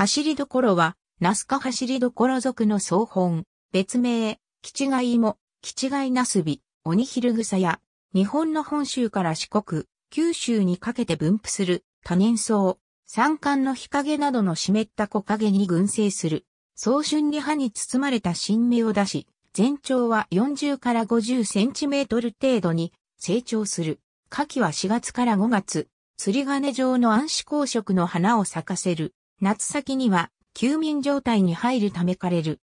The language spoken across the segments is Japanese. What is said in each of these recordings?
走りどころは、ナスカ走りどころ族の総本、別名、キチガイモ、キチガイナスビ、オニヒルグサや、日本の本州から四国、九州にかけて分布する多年草、山間の日陰などの湿った木陰に群生する、早春に葉に包まれた新芽を出し、全長は40から50センチメートル程度に成長する。夏季は4月から5月、釣り鐘状の暗視光色の花を咲かせる。夏先には休眠状態に入るため枯れる。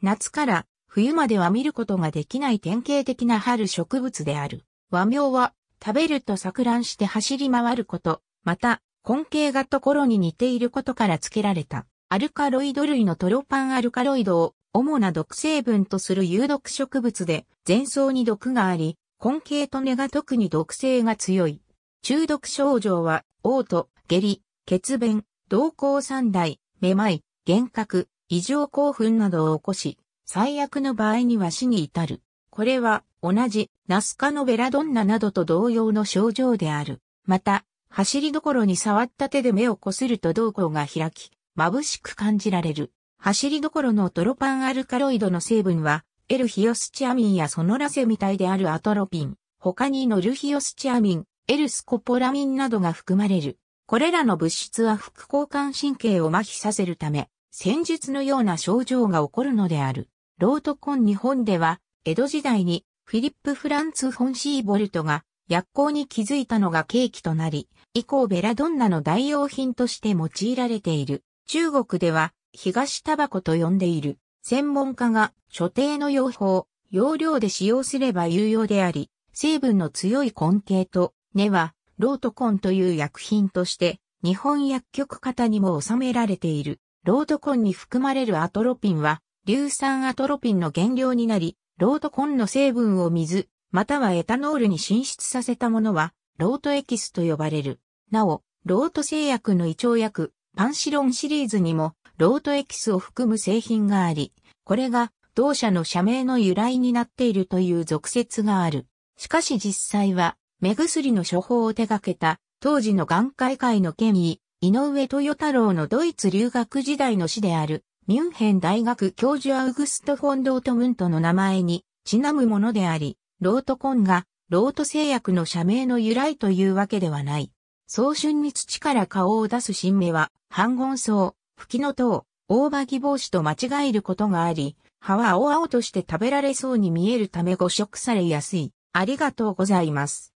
夏から冬までは見ることができない典型的な春植物である。和名は食べると錯乱して走り回ること、また根茎がところに似ていることから付けられた。アルカロイド類のトロパンアルカロイドを主な毒成分とする有毒植物で、前奏に毒があり、根茎と根が特に毒性が強い。中毒症状は、嘔吐、下痢、血便、同行三代、めまい、幻覚、異常興奮などを起こし、最悪の場合には死に至る。これは、同じ、ナスカのベラドンナなどと同様の症状である。また、走りどころに触った手で目をこすると瞳孔が開き、眩しく感じられる。走りどころのトロパンアルカロイドの成分は、エルヒオスチアミンやソノラセみたいであるアトロピン、他にノルヒオスチアミン、エルスコポラミンなどが含まれる。これらの物質は副交換神経を麻痺させるため、戦術のような症状が起こるのである。ロートコン日本では、江戸時代にフィリップ・フランツ・フォン・シーボルトが薬効に気づいたのが契機となり、以降ベラドンナの代用品として用いられている。中国では東タバコと呼んでいる。専門家が所定の用法、容量で使用すれば有用であり、成分の強い根茎と根はロートコンという薬品として、日本薬局型にも収められている。ロートコンに含まれるアトロピンは、硫酸アトロピンの原料になり、ロートコンの成分を水、またはエタノールに浸出させたものは、ロートエキスと呼ばれる。なお、ロート製薬の胃腸薬、パンシロンシリーズにも、ロートエキスを含む製品があり、これが、同社の社名の由来になっているという俗説がある。しかし実際は、目薬の処方を手掛けた、当時の眼科医会の権威、井上豊太郎のドイツ留学時代の師である、ミュンヘン大学教授アウグスト・フォンドート・ムントの名前にちなむものであり、ロートコンがロート製薬の社名の由来というわけではない。早春に土から顔を出す新芽は、半言草、吹きの塔、大葉木帽子と間違えることがあり、葉は青々として食べられそうに見えるため誤食されやすい。ありがとうございます。